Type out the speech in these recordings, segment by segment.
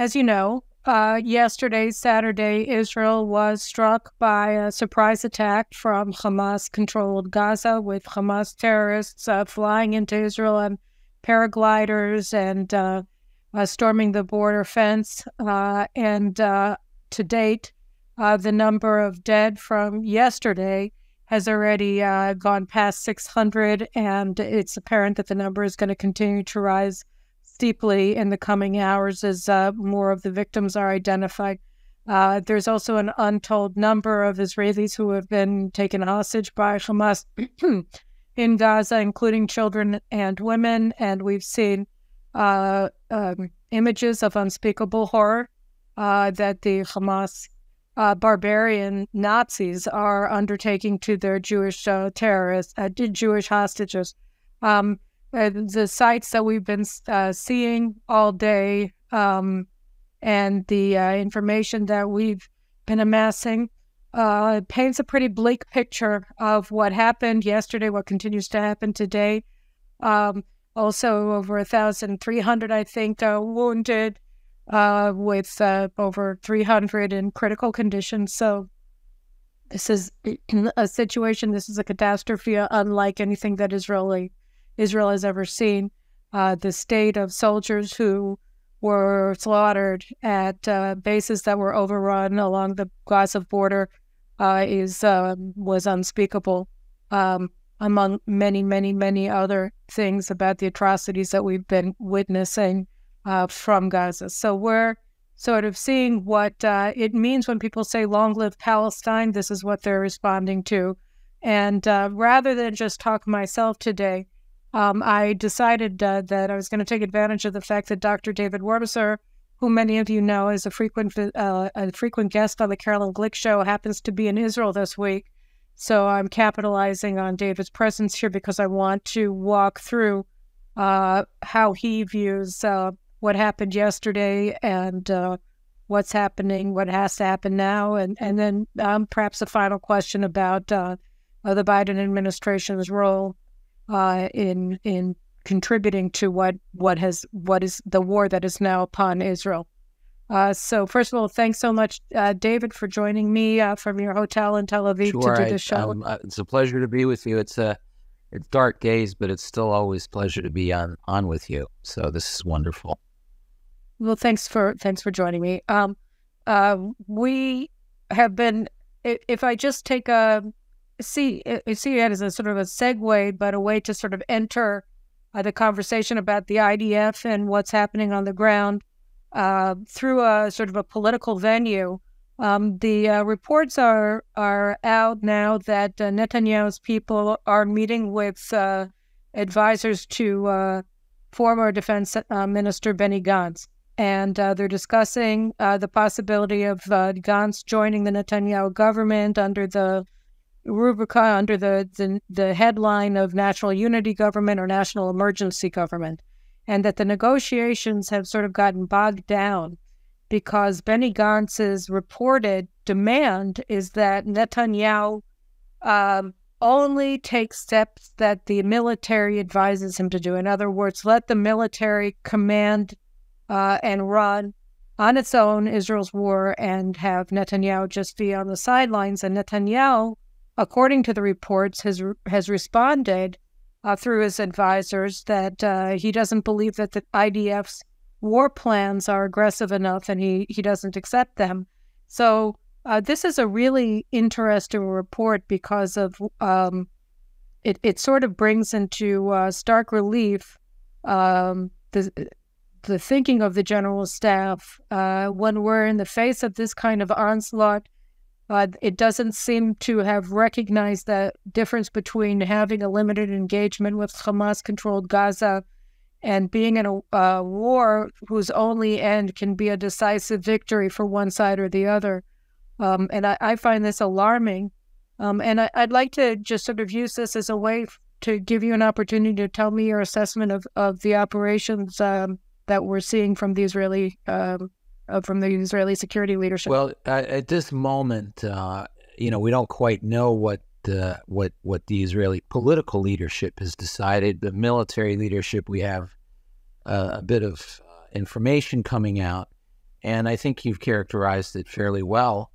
as you know, uh, yesterday, Saturday, Israel was struck by a surprise attack from Hamas controlled Gaza with Hamas terrorists uh, flying into Israel on paragliders and uh, uh, storming the border fence. Uh, and uh, to date, the number of dead from yesterday has already gone past 600, and it's apparent that the number is going to continue to rise deeply in the coming hours as uh, more of the victims are identified. Uh, there's also an untold number of Israelis who have been taken hostage by Hamas in Gaza, including children and women. And we've seen uh, um, images of unspeakable horror uh, that the Hamas uh, barbarian Nazis are undertaking to their Jewish uh, terrorists, Jewish hostages. Um, and the sites that we've been uh, seeing all day um, and the uh, information that we've been amassing uh, paints a pretty bleak picture of what happened yesterday, what continues to happen today. Um, also, over 1,300, I think, uh, wounded, uh, with uh, over 300 in critical condition. So, this is a situation, this is a catastrophe unlike anything that Israeli Israel has ever seen. Uh, the state of soldiers who were slaughtered at uh, bases that were overrun along the Gaza border uh, is um, was unspeakable, um, among many, many, many other things about the atrocities that we've been witnessing uh, from Gaza. So we're sort of seeing what uh, it means when people say "Long live Palestine." This is what they're responding to, and uh, rather than just talk myself today um, I decided uh, that I was going to take advantage of the fact that Dr. David Warbuser, who many of you know is a frequent uh, a frequent guest on the Carolyn Glick Show, happens to be in Israel this week. So I'm capitalizing on David's presence here because I want to walk through uh, how he views uh, what happened yesterday and uh, what's happening, what has to happen now, and and then um, perhaps a final question about uh, the Biden administration's role uh, in in contributing to what what has what is the war that is now upon Israel. Uh, so first of all, thanks so much, uh, David, for joining me uh, from your hotel in Tel Aviv sure, to do the show. Um, uh, it's a pleasure to be with you. It's a it's dark days, but it's still always pleasure to be on on with you. So this is wonderful. Well, thanks for thanks for joining me. Um, uh, we have been. If I just take a see eh, eh, see it as a sort of a segue, but a way to sort of enter uh, the conversation about the IDF and what's happening on the ground uh, through a sort of a political venue. Um, the uh, reports are are out now that uh, Netanyahu's people are meeting with uh, advisors to uh, former Defense Minister Benny Gantz, and they're discussing the possibility of Gantz joining the Netanyahu government under the Rubicon under the, the, the headline of national unity government or national emergency government, and that the negotiations have sort of gotten bogged down because Benny Gantz's reported demand is that Netanyahu um, only take steps that the military advises him to do. In other words, let the military command uh, and run on its own Israel's war and have Netanyahu just be on the sidelines. And Netanyahu according to the reports, has has responded uh, through his advisors that uh, he doesn't believe that the IDF's war plans are aggressive enough, and he he doesn't accept them. So uh, this is a really interesting report because of um, it. It sort of brings into uh, stark relief um, the the thinking of the general staff uh, when we're in the face of this kind of onslaught uh, it doesn't seem to have recognized the difference between having a limited engagement with Hamas controlled Gaza and being in a uh, war whose only end can be a decisive victory for one side or the other. Um, and I, I, find this alarming. Um, and I, would like to just sort of use this as a way to give you an opportunity to tell me your assessment of, of the operations um, that we're seeing from the Israeli um, uh, from the Israeli security leadership? Well, uh, at this moment, uh, you know, we don't quite know what the what what the Israeli political leadership has decided. The military leadership, we have uh, a bit of uh, information coming out, and I think you've characterized it fairly well.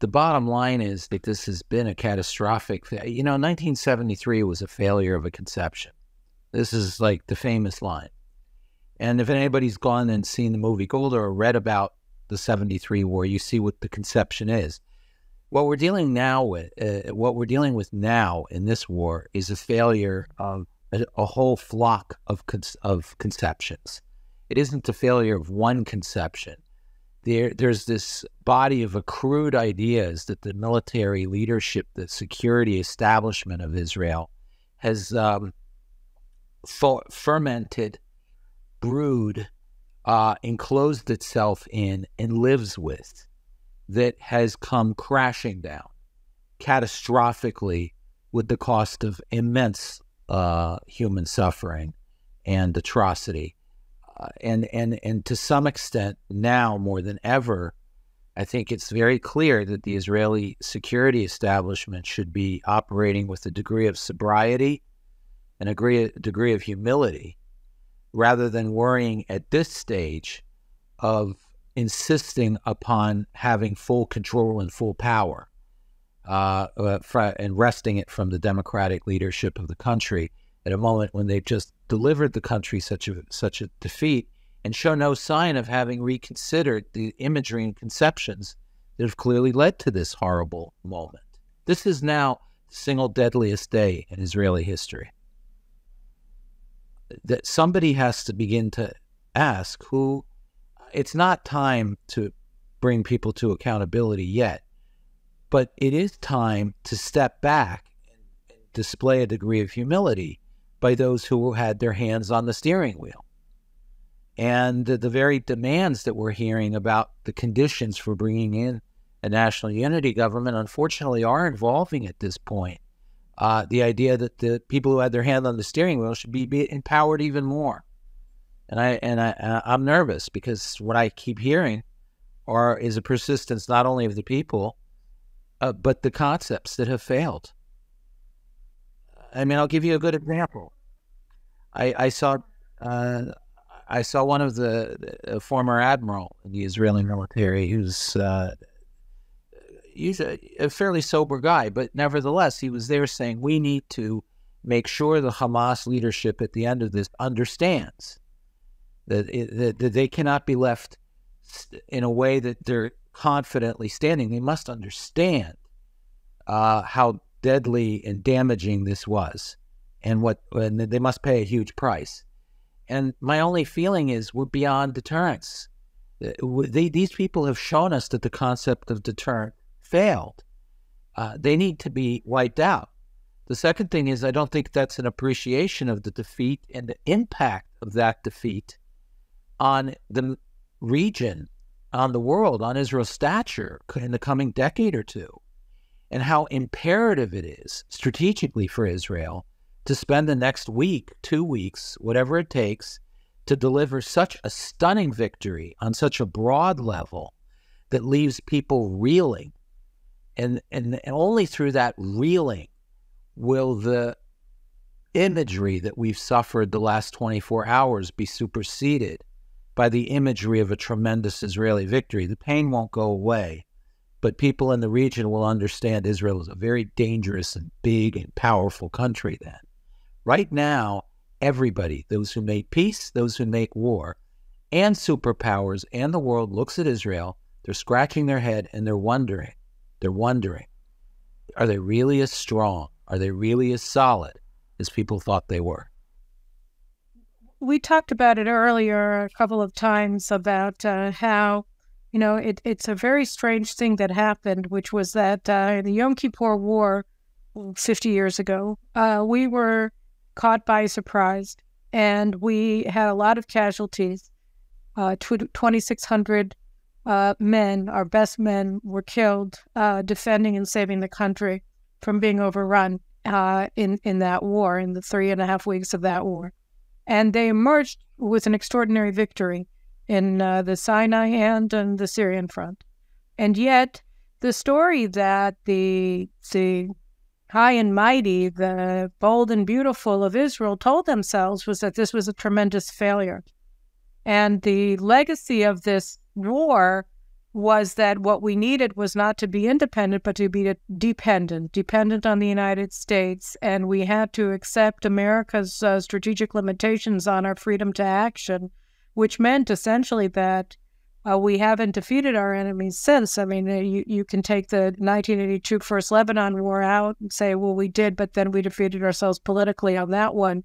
The bottom line is that this has been a catastrophic. You know, 1973 was a failure of a conception. This is like the famous line. And if anybody's gone and seen the movie Gold or read about the 73 war, you see what the conception is. What we're dealing now with, uh, what we're dealing with now in this war is a failure of a, a whole flock of, con of conceptions. It isn't the failure of one conception. There, there's this body of accrued ideas that the military leadership, the security establishment of Israel has um, fermented Brood uh, enclosed itself in, and lives with that has come crashing down catastrophically with the cost of immense uh, human suffering and atrocity. Uh, and, and, and to some extent, now more than ever, I think it's very clear that the Israeli security establishment should be operating with a degree of sobriety and a degree of humility rather than worrying at this stage of insisting upon having full control and full power uh, uh and wresting it from the democratic leadership of the country at a moment when they've just delivered the country such a such a defeat and show no sign of having reconsidered the imagery and conceptions that have clearly led to this horrible moment. This is now the single deadliest day in Israeli history that somebody has to begin to ask who it's not time to bring people to accountability yet, but it is time to step back and display a degree of humility by those who had their hands on the steering wheel. And the, the very demands that we're hearing about the conditions for bringing in a national unity government, unfortunately, are evolving at this point. Uh, the idea that the people who had their hand on the steering wheel should be, be empowered even more. And I and I uh, I'm nervous because what I keep hearing or is a persistence not only of the people, uh, but the concepts that have failed. I mean, I'll give you a good example. I, I saw uh, I saw one of the, the former admiral in the Israeli military who's uh, he's a, a fairly sober guy, but nevertheless, he was there saying we need to make sure the Hamas leadership at the end of this understands that, it, that, they cannot be left in a way that they're confidently standing. They must understand uh, how deadly and damaging this was, and what and they must pay a huge price. And my only feeling is we're beyond deterrence. Uh, they, these people have shown us that the concept of deterrent failed. Uh, they need to be wiped out. The second thing is, I don't think that's an appreciation of the defeat and the impact of that defeat on the region, on the world, on Israel's stature in the coming decade or two, and how imperative it is strategically for Israel to spend the next week, two weeks, whatever it takes, to deliver such a stunning victory on such a broad level that leaves people reeling and, and, and only through that reeling will the imagery that we've suffered the last 24 hours be superseded by the imagery of a tremendous Israeli victory. The pain won't go away, but people in the region will understand Israel is a very dangerous and big and powerful country then. Right now, everybody, those who make peace, those who make war, and superpowers and the world looks at Israel, they're scratching their head and they're wondering they're wondering, are they really as strong? Are they really as solid as people thought they were? We talked about it earlier a couple of times about uh, how, you know, it, it's a very strange thing that happened, which was that uh, in the Yom Kippur War 50 years ago, uh, we were caught by surprise and we had a lot of casualties. Uh, 2,600 uh, men, our best men, were killed uh, defending and saving the country from being overrun uh, in in that war, in the three and a half weeks of that war, and they emerged with an extraordinary victory in uh, the Sinai and on the Syrian front, and yet the story that the the high and mighty, the bold and beautiful of Israel told themselves was that this was a tremendous failure. And the legacy of this war was that what we needed was not to be independent, but to be dependent, dependent on the United States. And we had to accept America's uh, strategic limitations on our freedom to action, which meant essentially that uh, we haven't defeated our enemies since. I mean, uh, you, you can take the 1982 First Lebanon War out and say, well, we did, but then we defeated ourselves politically on that one.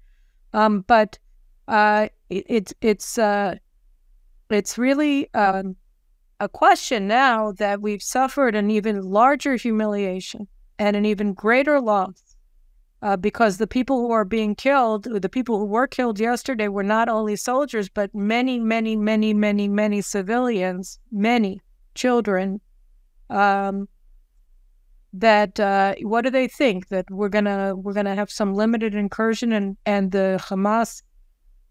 Um, but uh, it, it's, it's, uh, it's really um, a question now that we've suffered an even larger humiliation and an even greater loss uh, because the people who are being killed, the people who were killed yesterday, were not only soldiers, but many, many, many, many, many civilians, many children. Um, that uh, what do they think that we're gonna we're gonna have some limited incursion and and the Hamas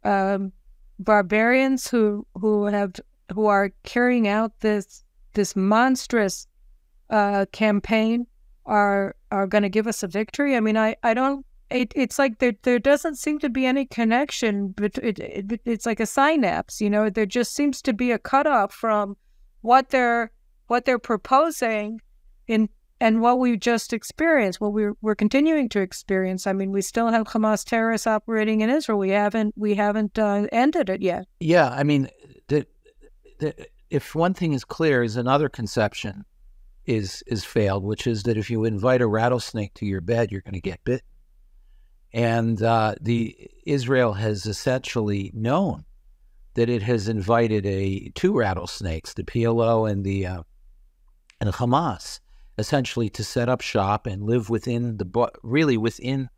um, barbarians who who have who are carrying out this this monstrous uh, campaign are are going to give us a victory. I mean, I I don't. It, it's like there there doesn't seem to be any connection, but it, it it's like a synapse. You know, there just seems to be a cutoff from what they're what they're proposing in and what we just experienced, what we're, we're continuing to experience. I mean, we still have Hamas terrorists operating in Israel. We haven't we haven't uh, ended it yet. Yeah, I mean, the, the, if one thing is clear, is another conception is is failed, which is that if you invite a rattlesnake to your bed, you're going to get bit. And uh, the Israel has essentially known that it has invited a two rattlesnakes, the PLO and the uh, and Hamas essentially to set up shop and live within the really within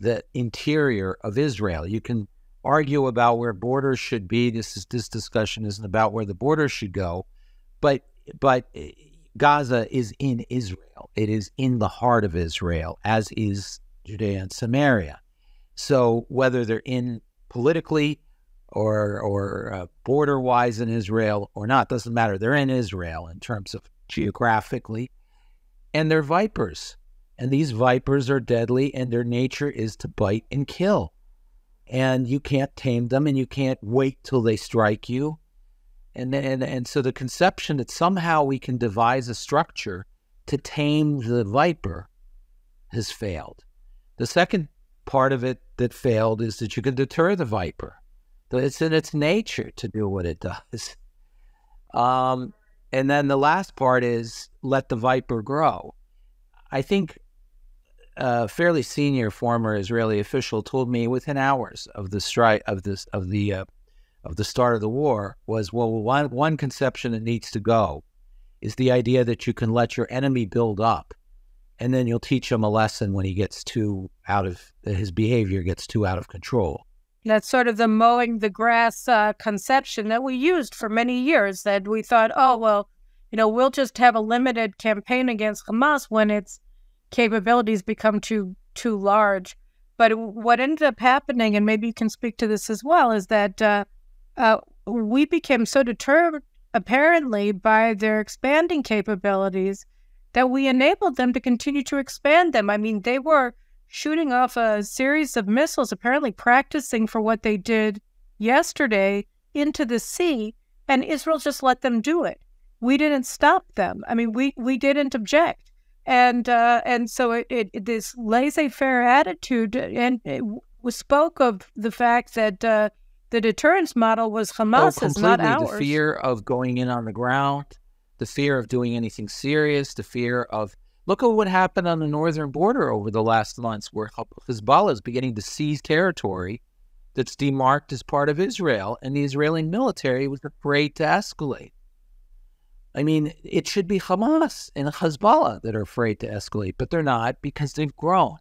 the interior of Israel. You can argue about where borders should be. This is this discussion isn't about where the borders should go, but but eh, Gaza is in Israel. It is in the heart of Israel, as is Judea and Samaria. So whether they're in politically or or uh, border wise in Israel or not doesn't matter. They're in Israel in terms of geographically and they're vipers. And these vipers are deadly, and their nature is to bite and kill. And you can't tame them, and you can't wait till they strike you. And, and, and so the conception that somehow we can devise a structure to tame the viper has failed. The second part of it that failed is that you can deter the viper. It's in its nature to do what it does. Um, and then the last part is let the viper grow. I think a fairly senior former Israeli official told me within hours of the strike of this of the uh, of the start of the war was well one one conception that needs to go is the idea that you can let your enemy build up and then you'll teach him a lesson when he gets too out of his behavior gets too out of control. That's sort of the mowing the grass uh, conception that we used for many years. That we thought, oh well, you know, we'll just have a limited campaign against Hamas when its capabilities become too too large. But what ended up happening, and maybe you can speak to this as well, is that uh, uh, we became so deterred, apparently, by their expanding capabilities that we enabled them to continue to expand them. I mean, they were shooting off a series of missiles, apparently practicing for what they did yesterday into the sea, and Israel just let them do it. We didn't stop them. I mean, we we didn't object, and uh, and so it, it this laissez-faire attitude and spoke of the fact that uh, the deterrence model was oh, Hamas's, oh, not ours. The fear of going in on the ground, the fear of doing anything serious, the fear of Look at what happened on the northern border over the last months, where Hezbollah is beginning to seize territory that's demarked as part of Israel, and the Israeli military was afraid to escalate. I mean, it should be Hamas and Hezbollah that are afraid to escalate, but they're not because they've grown.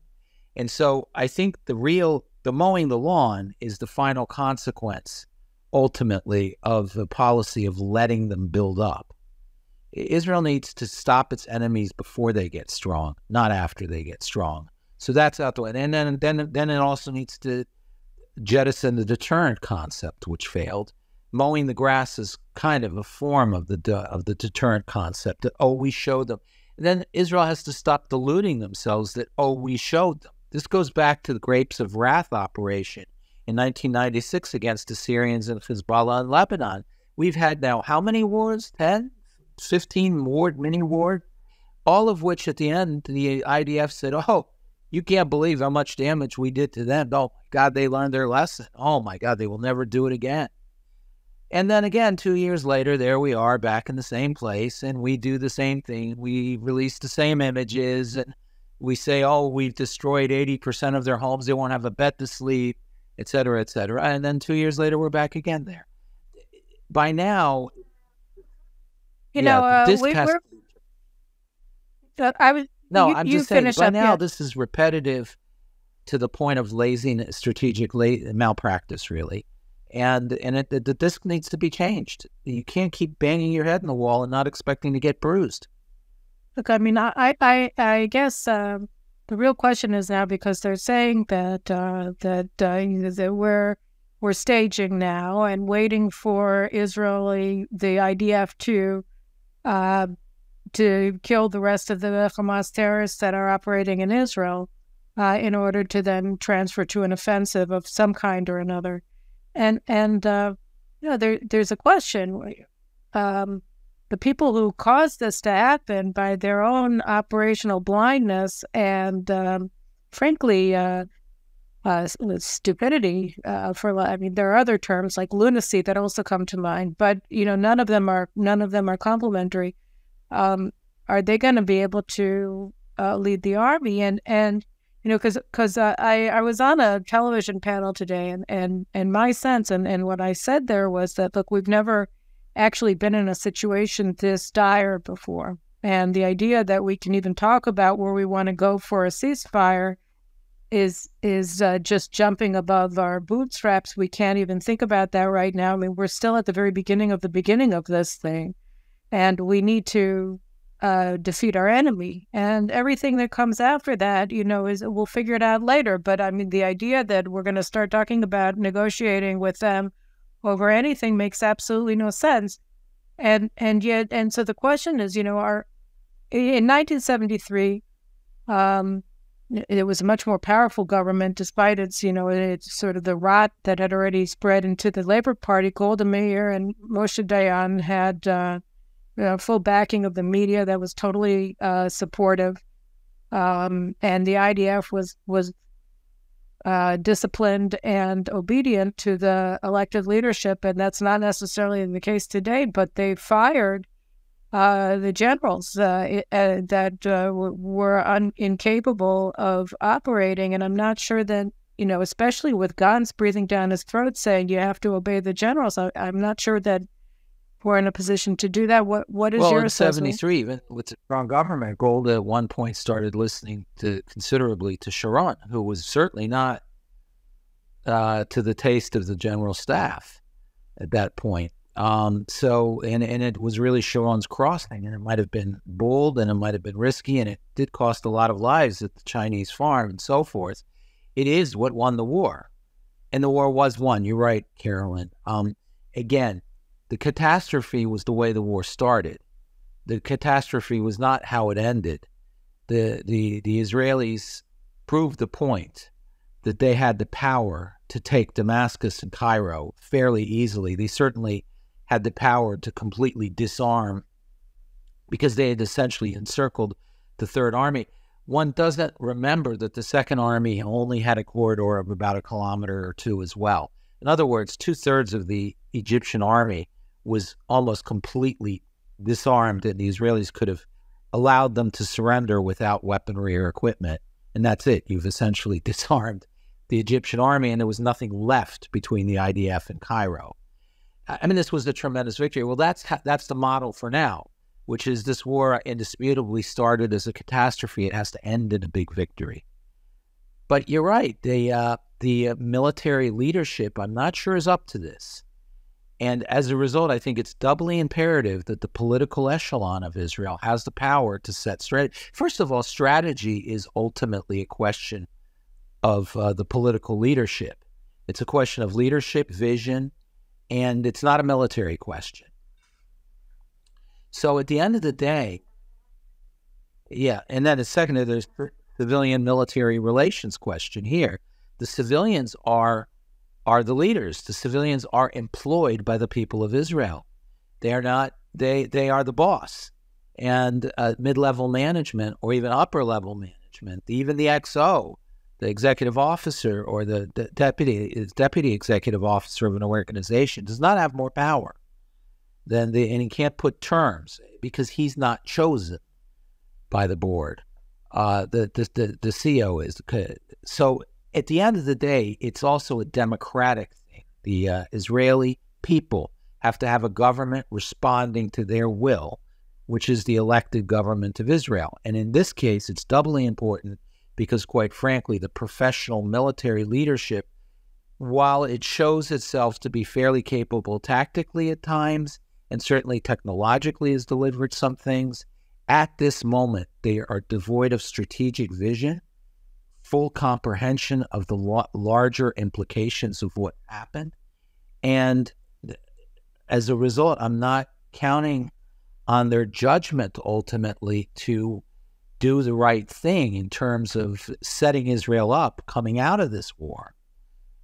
And so I think the real, the mowing the lawn is the final consequence, ultimately, of the policy of letting them build up. Israel needs to stop its enemies before they get strong, not after they get strong. So that's out the way. And then, then, then it also needs to jettison the deterrent concept, which failed. Mowing the grass is kind of a form of the of the deterrent concept. That, oh, we showed them. And then Israel has to stop deluding themselves that oh, we showed them. This goes back to the Grapes of Wrath operation in 1996 against the Syrians and Hezbollah in Lebanon. We've had now how many wars? Ten, 15 ward, mini ward, all of which at the end, the IDF said, oh, you can't believe how much damage we did to them. Oh, my God, they learned their lesson. Oh, my God, they will never do it again. And then again, two years later, there we are back in the same place, and we do the same thing. We release the same images, and we say, oh, we've destroyed 80% of their homes. They won't have a bed to sleep, et cetera, et cetera. And then two years later, we're back again there. By now, you yeah, know, uh, disc we, I was. No, you, I'm just saying. By now, yet. this is repetitive to the point of laziness, strategic la- malpractice, really. And and it, the, the disc needs to be changed. You can't keep banging your head in the wall and not expecting to get bruised. Look, I mean, I I I guess. Um, the real question is now because they're saying that uh, that, uh, that we're we're staging now and waiting for Israeli the IDF to uh, to kill the rest of the Hamas terrorists that are operating in Israel uh, in order to then transfer to an offensive of some kind or another. And and uh, you know there there's a question. Um, the people who caused this to happen by their own operational blindness and um, frankly uh, uh, stupidity uh, for I mean there are other terms like lunacy that also come to mind but you know none of them are none of them are complimentary um, are they going to be able to uh, lead the army and and you know because because uh, I I was on a television panel today and and and my sense and and what I said there was that look we've never actually been in a situation this dire before and the idea that we can even talk about where we want to go for a ceasefire is is uh, just jumping above our bootstraps. We can't even think about that right now. I mean, we're still at the very beginning of the beginning of this thing, and we need to uh, defeat our enemy. And everything that comes after that, you know, is we'll figure it out later. But I mean, the idea that we're going to start talking about negotiating with them over anything makes absolutely no sense. And and yet, and so the question is, you know, our in 1973. Um, it was a much more powerful government, despite its, you know, its sort of the rot that had already spread into the Labor Party. Golda Meir and Moshe Dayan had uh, you know, full backing of the media that was totally uh, supportive, um, and the IDF was was uh, disciplined and obedient to the elected leadership, and that's not necessarily the case today. But they fired uh, the generals uh, uh, that uh, were un- incapable of operating. And I'm not sure that, you know, especially with guns breathing down his throat saying you have to obey the generals, I, am not sure that we're in a position to do that. What What is well, your in assessment? 73, even with the strong government, Gold at one point started listening to considerably to Sharon, who was certainly not uh, to the taste of the general staff at that point. Um, so, and, and it was really Sharon's crossing, and it might have been bold and it might have been risky, and it did cost a lot of lives at the Chinese farm and so forth. It is what won the war. And the war was won. You're right, Carolyn. Um, again, the catastrophe was the way the war started. The catastrophe was not how it ended. The, the, the Israelis proved the point that they had the power to take Damascus and Cairo fairly easily. They certainly had the power to completely disarm because they had essentially encircled the Third Army. One doesn't remember that the Second Army only had a corridor of about a kilometer or two as well. In other words, two thirds of the Egyptian army was almost completely disarmed, and the Israelis could have allowed them to surrender without weaponry or equipment. And that's it. You've essentially disarmed the Egyptian army, and there was nothing left between the IDF and Cairo. I mean, this was a tremendous victory. Well, that's that's the model for now, which is this war indisputably started as a catastrophe. It has to end in a big victory. But you're right. The uh, the uh, military leadership, I'm not sure, is up to this. And as a result, I think it's doubly imperative that the political echelon of Israel has the power to set strategy. First of all, strategy is ultimately a question of uh, the political leadership. It's a question of leadership, vision, and it's not a military question. So at the end of the day, yeah, and then the second is there's civilian military relations question here. The civilians are are the leaders. The civilians are employed by the people of Israel. They are not they they are the boss. And uh, mid level management or even upper level management, even the XO the executive officer or the, the deputy deputy executive officer of an organization does not have more power than the and he can't put terms because he's not chosen by the board. Uh, the, the the the CEO is so. At the end of the day, it's also a democratic thing. The uh, Israeli people have to have a government responding to their will, which is the elected government of Israel. And in this case, it's doubly important because, quite frankly, the professional military leadership, while it shows itself to be fairly capable tactically at times, and certainly technologically has delivered some things, at this moment, they are devoid of strategic vision, full comprehension of the larger implications of what happened. And as a result, I'm not counting on their judgment ultimately to do the right thing in terms of setting Israel up coming out of this war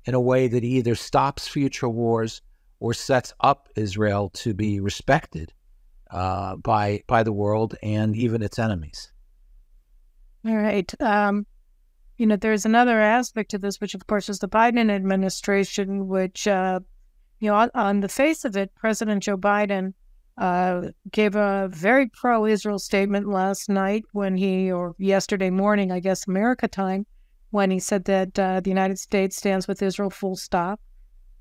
in a way that either stops future wars or sets up Israel to be respected uh, by by the world and even its enemies. All right. Um, you know, there's another aspect to this, which of course is the Biden administration, which, uh, you know, on, on the face of it, President Joe Biden uh, gave a very pro Israel statement last night when he, or yesterday morning, I guess, America time, when he said that uh, the United States stands with Israel full stop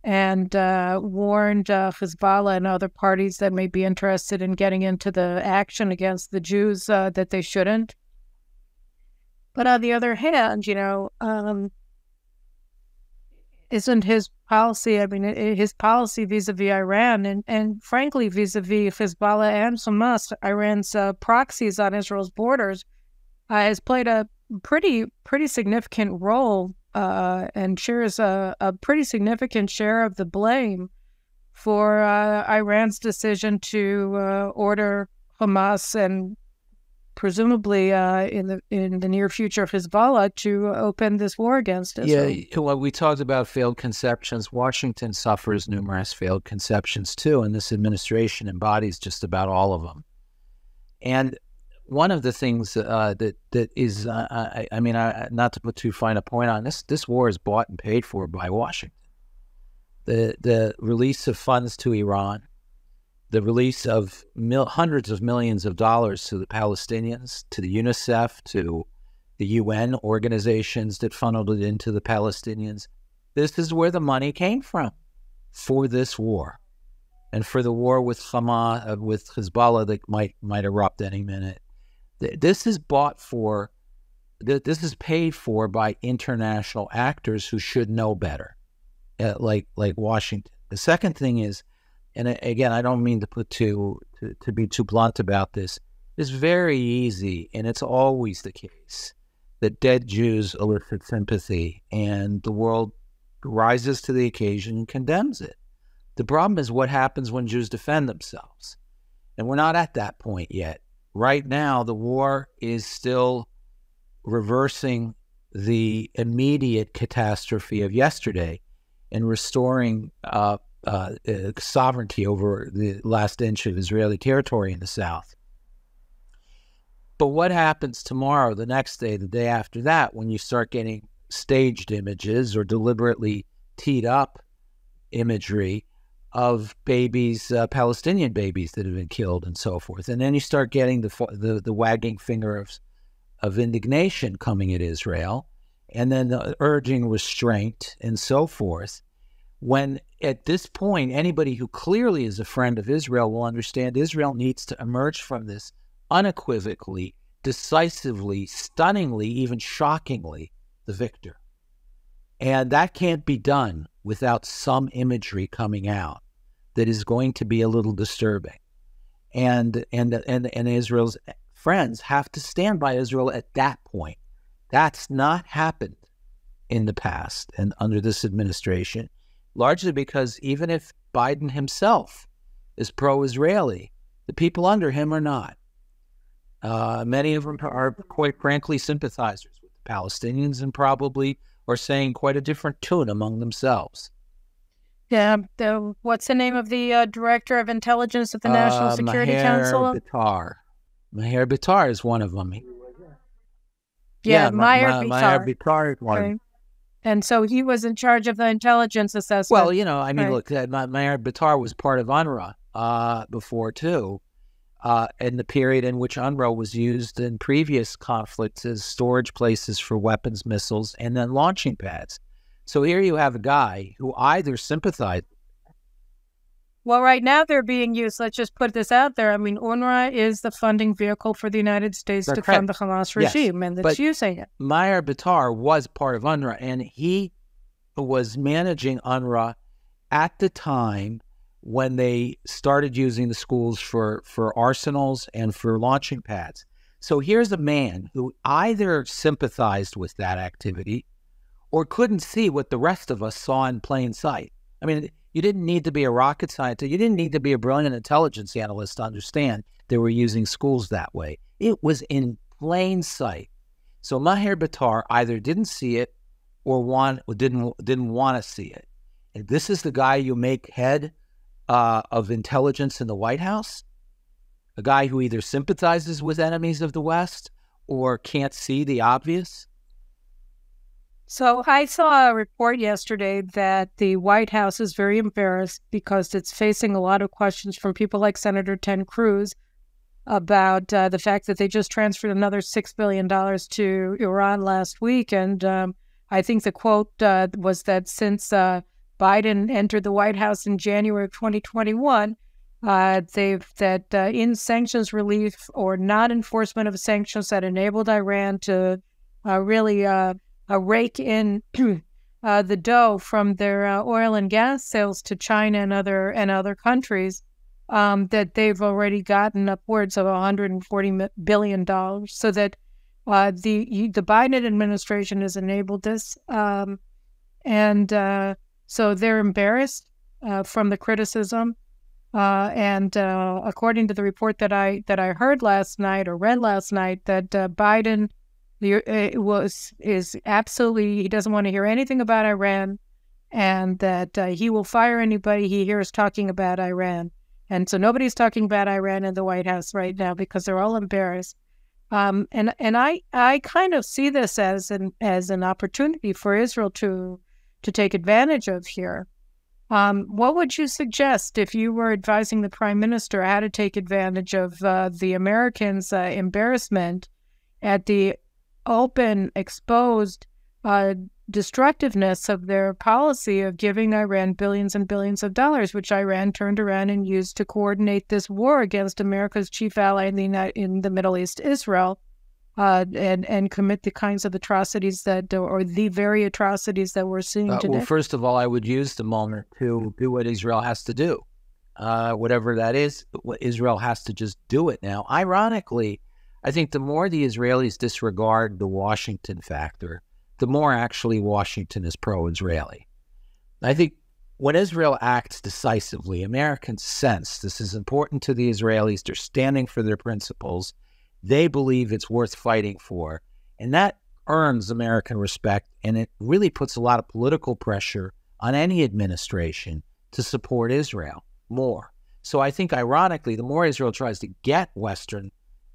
and uh, warned uh, Hezbollah and other parties that may be interested in getting into the action against the Jews uh, that they shouldn't. But on the other hand, you know, um, isn't his policy. I mean, his policy vis-a-vis Iran and, and frankly vis-a-vis Hezbollah and Hamas, Iran's uh, proxies on Israel's borders, uh, has played a pretty pretty significant role uh, and shares a, a, pretty significant share of the blame for uh, Iran's decision to uh, order Hamas and presumably uh, in the in the near future Hezbollah to open this war against Israel. Yeah, well, we talked about failed conceptions. Washington suffers numerous failed conceptions too, and this administration embodies just about all of them. And one of the things uh, that that is, uh, I, I, mean, I, not to put too fine a point on this, this war is bought and paid for by Washington. The the release of funds to Iran the release of mil- hundreds of millions of dollars to the Palestinians, to the UNICEF, to the UN organizations that funneled it into the Palestinians. This is where the money came from for this war and for the war with Hamas, uh, with Hezbollah that might might erupt any minute. This is bought for, this is paid for by international actors who should know better, uh, like like Washington. The second thing is and again, I don't mean to put too to, to be too blunt about this. It's very easy, and it's always the case that dead Jews elicit sympathy, and the world rises to the occasion and condemns it. The problem is what happens when Jews defend themselves, and we're not at that point yet. Right now, the war is still reversing the immediate catastrophe of yesterday and restoring uh, uh, uh, sovereignty over the last inch of Israeli territory in the south. But what happens tomorrow, the next day, the day after that, when you start getting staged images or deliberately teed up imagery of babies, uh, Palestinian babies that have been killed and so forth. And then you start getting the, the, the wagging finger of, of indignation coming at Israel and then the urging restraint and so forth when at this point, anybody who clearly is a friend of Israel will understand Israel needs to emerge from this unequivocally, decisively, stunningly, even shockingly, the victor. And that can't be done without some imagery coming out that is going to be a little disturbing. And, and, and, and Israel's friends have to stand by Israel at that point. That's not happened in the past and under this administration largely because even if Biden himself is pro Israeli, the people under him are not. Uh, many of them are, quite frankly, sympathizers with the Palestinians and probably are saying quite a different tune among themselves. Yeah. The, what's the name of the uh, director of intelligence at the uh, National Security Maher Council? Bitar. Maher Bitar is one of them. Yeah, yeah Maher, Maher Bitar. Maher Bitar is one. Okay. And so he was in charge of the intelligence assessment. Well, you know, I mean, right. look, uh, my, my Batar was part of UNRWA uh, before too, uh, in the period in which UNRWA was used in previous conflicts as storage places for weapons, missiles, and then launching pads. So here you have a guy who either sympathized well, right now they're being used. Let's just put this out there. I mean, UNRWA is the funding vehicle for the United States they're to correct. fund the Hamas regime, yes, and that's using it. Meyer Bitar was part of UNRWA, and he was managing UNRWA at the time when they started using the schools for, for arsenals and for launching pads. So here's a man who either sympathized with that activity or couldn't see what the rest of us saw in plain sight. I mean, you didn't need to be a rocket scientist. You didn't need to be a brilliant intelligence analyst to understand they were using schools that way. It was in plain sight. So Maher Batar either didn't see it or want, didn't didn't want to see it. And this is the guy you make head uh, of intelligence in the White House, a guy who either sympathizes with enemies of the West or can't see the obvious. So I saw a report yesterday that the White House is very embarrassed because it's facing a lot of questions from people like Senator Ted Cruz about uh, the fact that they just transferred another $6 billion to Iran last week. And um, I think the quote uh, was that since uh, Biden entered the White House in January of 2021, uh, they've that uh, in sanctions relief or non enforcement of sanctions that enabled Iran to uh, really a rake in uh, the dough from their uh, oil and gas sales to China and other and other countries, um, that they've already gotten upwards of 140 billion dollars. So that uh, the the Biden administration has enabled this, um, and uh, so they're embarrassed uh, from the criticism. Uh, and uh, according to the report that I that I heard last night or read last night, that uh, Biden uh, it was is absolutely he doesn't want to hear anything about Iran, and that uh, he will fire anybody he hears talking about Iran. And so nobody's talking about Iran in the White House right now because they're all embarrassed. Um, and and I I kind of see this as an as an opportunity for Israel to to take advantage of here. Um, what would you suggest if you were advising the prime minister how to take advantage of uh, the Americans' uh, embarrassment at the open, exposed uh, destructiveness of their policy of giving Iran billions and billions of dollars, which Iran turned around and used to coordinate this war against America's chief ally in the, United, in the Middle East, Israel, uh, and and commit the kinds of atrocities that or the very atrocities that we're seeing uh, today. Well, first of all, I would use the moment to do what Israel has to do, uh, whatever that is. Israel has to just do it now. Ironically, I think the more the Israelis disregard the Washington factor, the more actually Washington is pro Israeli. I think when Israel acts decisively, Americans sense this is important to the Israelis. They're standing for their principles. They believe it's worth fighting for. And that earns American respect. And it really puts a lot of political pressure on any administration to support Israel more. So I think, ironically, the more Israel tries to get Western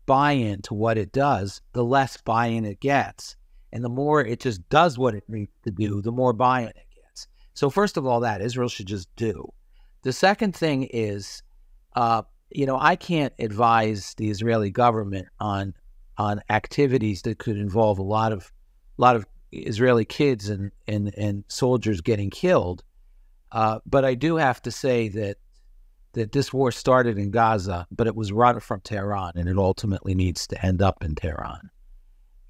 buy in to what it does, the less buy in it gets. And the more it just does what it needs to do, the more buy in it gets. So, first of all, that Israel should just do. The second thing is, uh, you know, I can't advise the Israeli government on on activities that could involve a lot of a lot of Israeli kids and and, and soldiers getting killed. Uh, but I do have to say that that this war started in Gaza, but it was run from Tehran and it ultimately needs to end up in Tehran.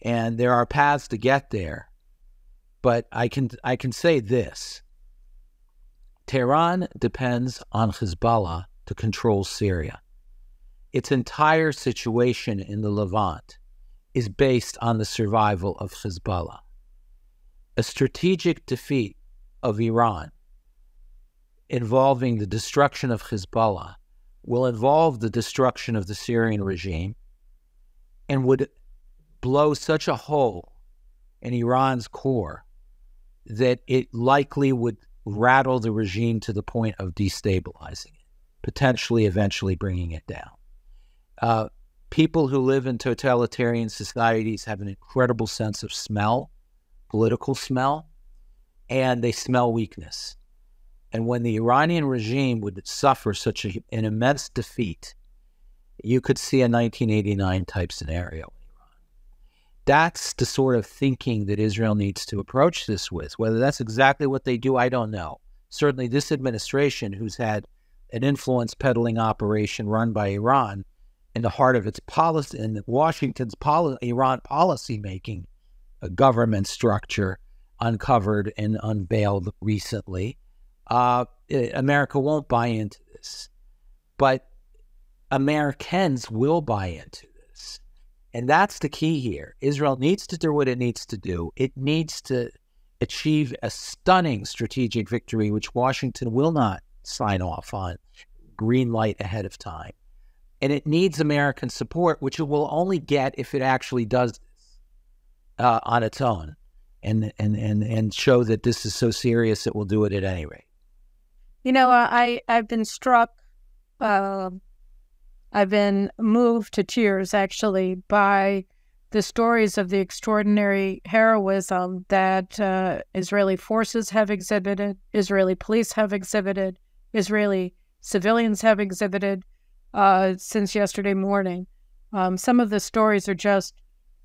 And there are paths to get there. But I can I can say this. Tehran depends on Hezbollah to control Syria. Its entire situation in the Levant is based on the survival of Hezbollah. A strategic defeat of Iran involving the destruction of Hezbollah will involve the destruction of the Syrian regime and would blow such a hole in Iran's core that it likely would rattle the regime to the point of destabilizing it, potentially eventually bringing it down. Uh, people who live in totalitarian societies have an incredible sense of smell, political smell, and they smell weakness. And when the Iranian regime would suffer such a, an immense defeat, you could see a 1989 type scenario That's the sort of thinking that Israel needs to approach this with. Whether that's exactly what they do, I don't know. Certainly, this administration, who's had an influence peddling operation run by Iran in the heart of its policy, in Washington's poli- Iran policy making, a government structure uncovered and unveiled recently uh, America won't buy into this. But Americans will buy into this. And that's the key here. Israel needs to do what it needs to do. It needs to achieve a stunning strategic victory, which Washington will not sign off on, green light ahead of time. And it needs American support, which it will only get if it actually does this uh, on its own and, and, and, and show that this is so serious it will do it at any rate. You know, uh, I I've been struck. Uh, I've been moved to tears actually by the stories of the extraordinary heroism that uh, Israeli forces have exhibited, Israeli police have exhibited, Israeli civilians have exhibited uh, since yesterday morning. Um, some of the stories are just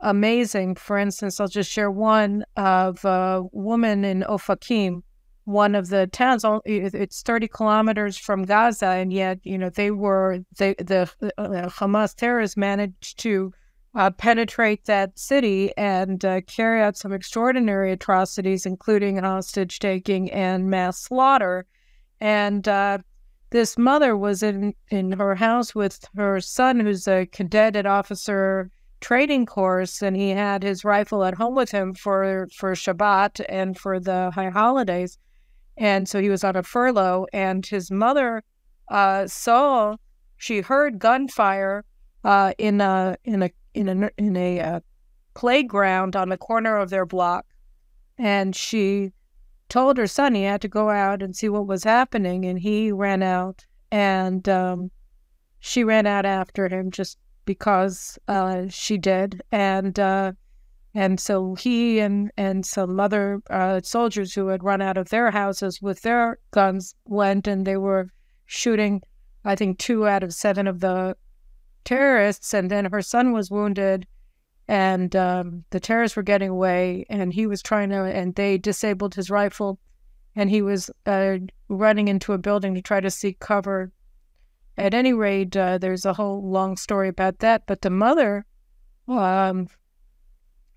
amazing. For instance, I'll just share one of a uh, woman in Ofakim one of the towns. It's 30 kilometers from Gaza, and yet you know they were they, the uh, uh, Hamas terrorists managed to uh, penetrate that city and uh, carry out some extraordinary atrocities, including hostage taking and mass slaughter. And uh, this mother was in in her house with her son, who's a cadet at officer training course and he had his rifle at home with him for for Shabbat and for the high holidays. And so he was on a furlough, and his mother uh, saw, she heard gunfire uh, in a in a in a in a uh, playground on the corner of their block, and she told her son he had to go out and see what was happening, and he ran out, and um, she ran out after him just because uh, she did, and uh, and so he and, and some other uh, soldiers who had run out of their houses with their guns went and they were shooting, I think, two out of seven of the terrorists. And then her son was wounded and um, the terrorists were getting away and he was trying to, and they disabled his rifle and he was uh, running into a building to try to seek cover. At any rate, uh, there's a whole long story about that. But the mother, um,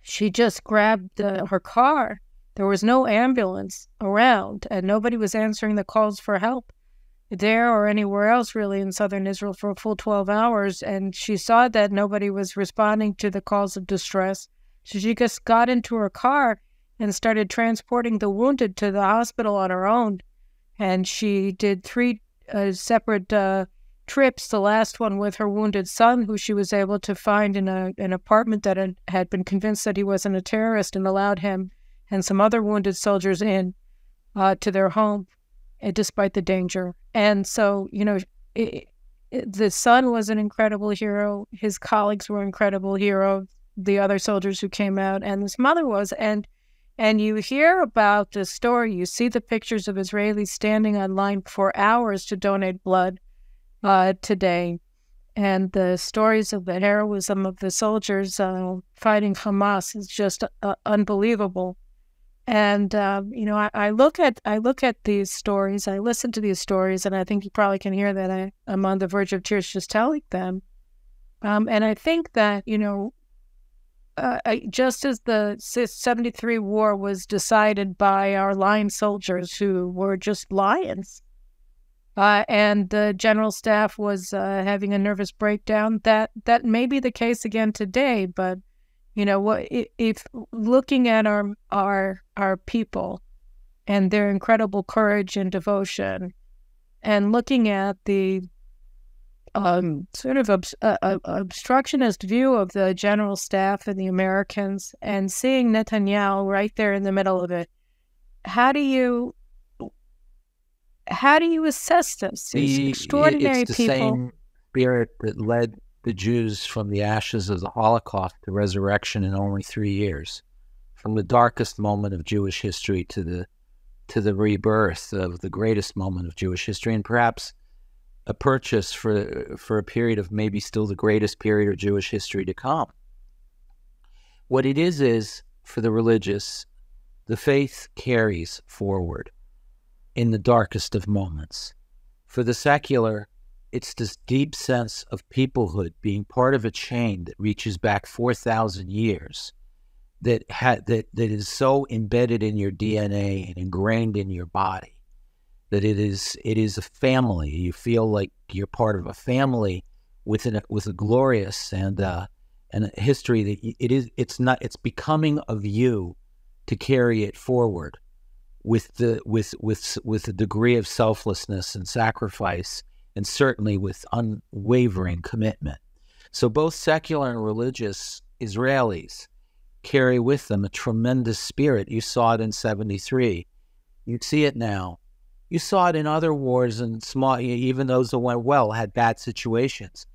she just grabbed the, her car. There was no ambulance around, and nobody was answering the calls for help there or anywhere else really in southern Israel for a full 12 hours. And she saw that nobody was responding to the calls of distress. So she just got into her car and started transporting the wounded to the hospital on her own. And she did three uh, separate uh, trips, the last one with her wounded son, who she was able to find in a, an apartment that had been convinced that he wasn't a terrorist and allowed him and some other wounded soldiers in uh, to their home uh, despite the danger. And so, you know, it, it, the son was an incredible hero. His colleagues were incredible heroes, the other soldiers who came out, and his mother was. And and you hear about the story, you see the pictures of Israelis standing on line for hours to donate blood uh, today. And the stories of the heroism of the soldiers uh, fighting Hamas is just uh, unbelievable. And um, you know, I, I, look at I look at these stories, I listen to these stories, and I think you probably can hear that I, am on the verge of tears just telling them. Um, and I think that you know, uh, I, just as the '73 war was decided by our lion soldiers who were just lions, uh, and the general staff was uh, having a nervous breakdown. That that may be the case again today, but you know what? If looking at our our our people and their incredible courage and devotion, and looking at the um, sort of uh, uh, obstructionist view of the general staff and the Americans, and seeing Netanyahu right there in the middle of it, how do you how do you assess this? These the, extraordinary it's the people. Same spirit that led the Jews from the ashes of the Holocaust to resurrection in only three years, from the darkest moment of Jewish history to the to the rebirth of the greatest moment of Jewish history, and perhaps a purchase for for a period of maybe still the greatest period of Jewish history to come. What it is is for the religious, the faith carries forward in the darkest of moments. For the secular, it's this deep sense of peoplehood, being part of a chain that reaches back 4,000 years, that, ha- that, that is so embedded in your DNA and ingrained in your body that it is, it is a family. You feel like you're part of a family with, an, with a glorious and, uh, and a history that it is, it's, not, it's becoming of you to carry it forward with the with with with a degree of selflessness and sacrifice, and certainly with unwavering commitment. So both secular and religious Israelis carry with them a tremendous spirit. You saw it in '73. You see it now. You saw it in other wars and small, even those that went well had bad situations.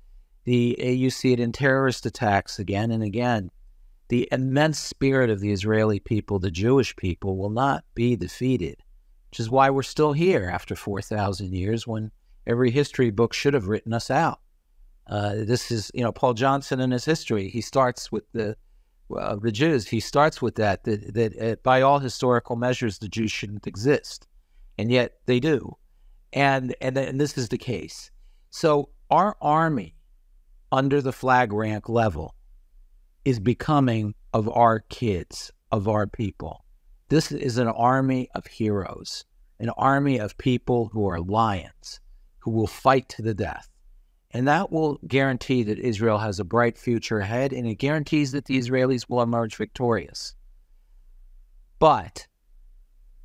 The you see it in terrorist attacks again and again the immense spirit of the Israeli people, the Jewish people, will not be defeated, which is why we're still here after 4,000 years when every history book should have written us out. Uh, this is, you know, Paul Johnson in his history, he starts with the, uh, the Jews, he starts with that, that, that uh, by all historical measures, the Jews shouldn't exist. And yet they do. And, and, and this is the case. So our army under the flag rank level is becoming of our kids, of our people. This is an army of heroes, an army of people who are lions, who will fight to the death. And that will guarantee that Israel has a bright future ahead, and it guarantees that the Israelis will emerge victorious. But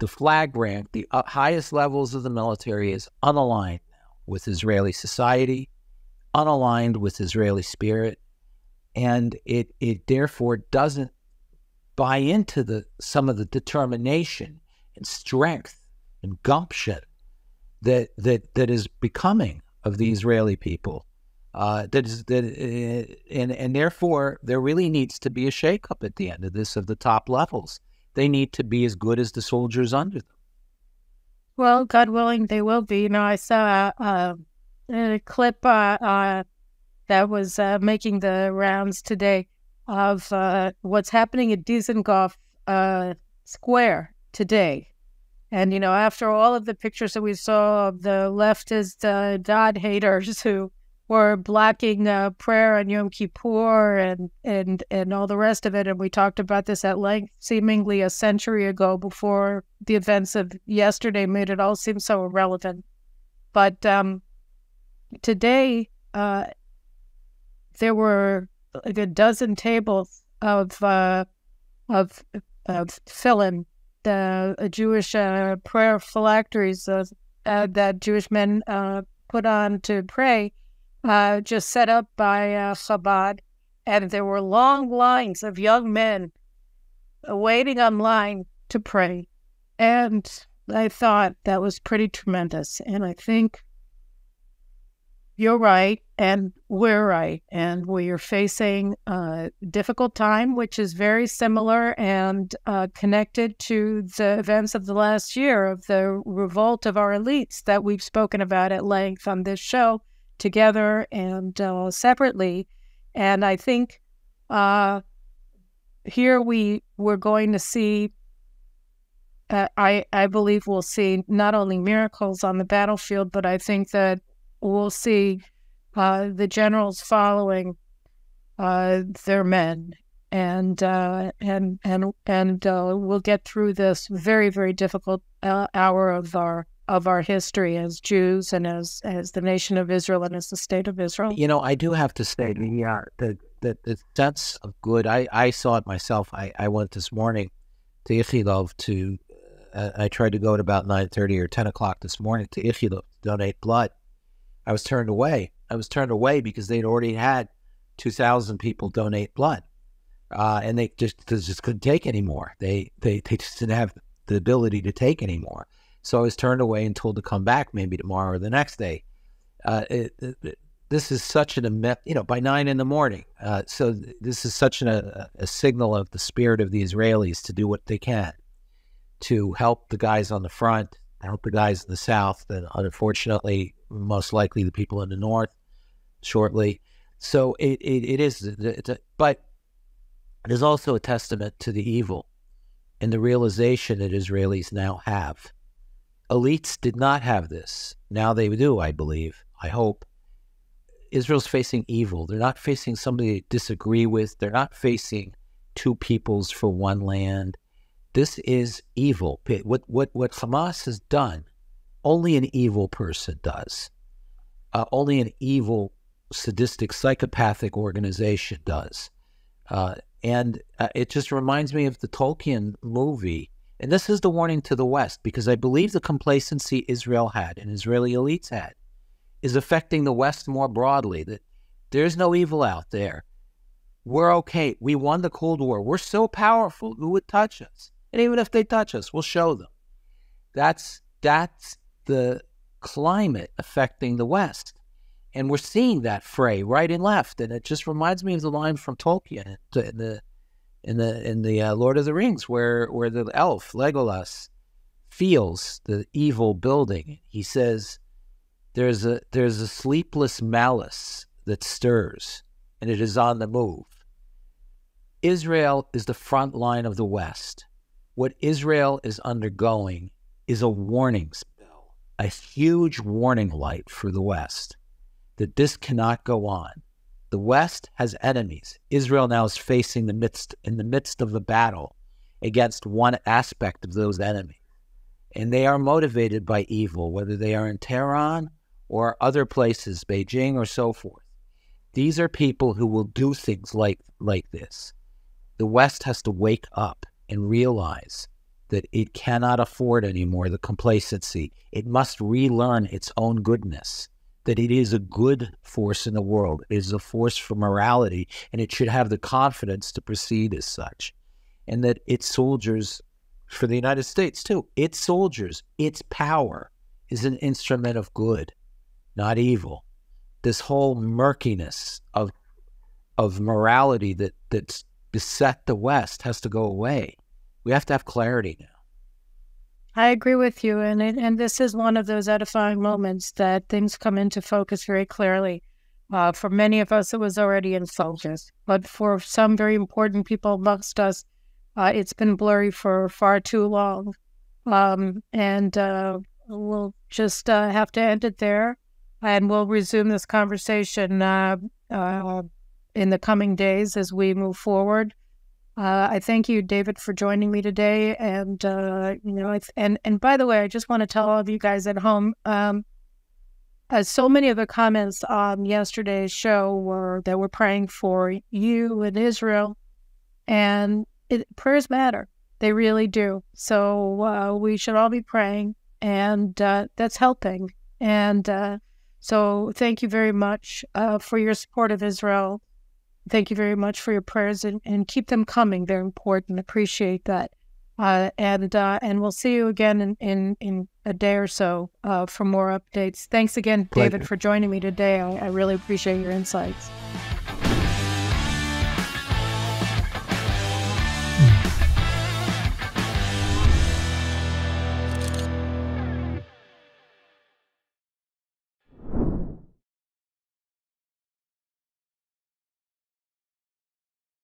the flag rank, the uh, highest levels of the military, is unaligned with Israeli society, unaligned with Israeli spirit, and it it therefore doesn't buy into the some of the determination and strength and gumption that that that is becoming of the Israeli people. Uh, that is that, uh, and and therefore there really needs to be a shakeup at the end of this of the top levels. They need to be as good as the soldiers under them. Well, God willing, they will be. You know, I saw a, uh, a, a clip uh, uh that was uh, making the rounds today of uh, what's happening at Dizengoff uh, Square today. And, you know, after all of the pictures that we saw of the leftist uh, Dodd haters who were blocking uh, prayer on Yom Kippur and, and, and all the rest of it, and we talked about this at length seemingly a century ago before the events of yesterday made it all seem so irrelevant. But um, today, uh, there were like a dozen tables of uh, of of fill-in, the uh, Jewish uh, prayer phylacteries uh, that Jewish men uh, put on to pray, uh, just set up by uh, Chabad, and there were long lines of young men uh, waiting online to pray, and I thought that was pretty tremendous, and I think you're right, and we're right, and we are facing a difficult time, which is very similar and uh, connected to the events of the last year of the revolt of our elites that we've spoken about at length on this show, together and uh, separately. And I think uh, here we we're going to see uh, I, I believe we'll see not only miracles on the battlefield, but I think that we'll see uh, the generals following uh, their men, and uh, and and and uh, we'll get through this very very difficult uh, hour of our of our history as Jews and as as the nation of Israel and as the state of Israel. You know, I do have to say the uh, the, the, the sense of good. I I saw it myself. I I went this morning to Ichilov to. Uh, I tried to go at about nine thirty or ten o'clock this morning to Ichilov to donate blood, I was turned away. I was turned away because they'd already had 2,000 people donate blood. Uh, and they just they just couldn't take anymore. They, they they just didn't have the ability to take anymore. So I was turned away and told to come back maybe tomorrow or the next day. Uh, it, it, this is such an you know by nine in the morning. Uh, so this is such an, a, a signal of the spirit of the Israelis to do what they can to help the guys on the front, help the guys in the south that unfortunately most likely the people in the north shortly. So it, it, it is, it's a, but it is also a testament to the evil and the realization that Israelis now have. Elites did not have this. Now they do, I believe, I hope. Israel's facing evil. They're not facing somebody they disagree with. They're not facing two peoples for one land. This is evil. What, what, what Hamas has done only an evil person does. Uh, only an evil, sadistic, psychopathic organization does. Uh, and uh, it just reminds me of the Tolkien movie. And this is the warning to the West, because I believe the complacency Israel had and Israeli elites had is affecting the West more broadly. That there's no evil out there. We're okay. We won the Cold War. We're so powerful. Who would touch us? And even if they touch us, we'll show them. That's that's the climate affecting the West. And we're seeing that fray right and left. And it just reminds me of the line from Tolkien in the in the in the uh, Lord of the Rings, where where the elf Legolas feels the evil building. He says, "There's a there's a sleepless malice that stirs, and it is on the move." Israel is the front line of the West. What Israel is undergoing is a warning a huge warning light for the West that this cannot go on. The West has enemies. Israel now is facing the midst in the midst of the battle against one aspect of those enemies. And they are motivated by evil, whether they are in Tehran or other places, Beijing or so forth. These are people who will do things like like this. The West has to wake up and realize that it cannot afford anymore the complacency. It must relearn its own goodness, that it is a good force in the world, it is a force for morality, and it should have the confidence to proceed as such. And that its soldiers, for the United States too, its soldiers, its power is an instrument of good, not evil. This whole murkiness of of morality that that's beset the West has to go away we have to have clarity now. I agree with you, and it, and this is one of those edifying moments that things come into focus very clearly. Uh, for many of us, it was already in focus, but for some very important people amongst us, uh, it's been blurry for far too long. Um, and uh, we'll just uh, have to end it there, and we'll resume this conversation uh, uh, in the coming days as we move forward. Uh, I thank you, David, for joining me today. And uh, you know, and and by the way, I just want to tell all of you guys at home. Um, as so many of the comments on yesterday's show were that we're praying for you and Israel, and it, prayers matter. They really do. So uh, we should all be praying, and uh, that's helping. And uh, so thank you very much uh, for your support of Israel thank you very much for your prayers and, and keep them coming. They're important. Appreciate that. Uh, and uh, and we'll see you again in, in, in a day or so uh, for more updates. Thanks again, David, for joining me today. I, I really appreciate your insights.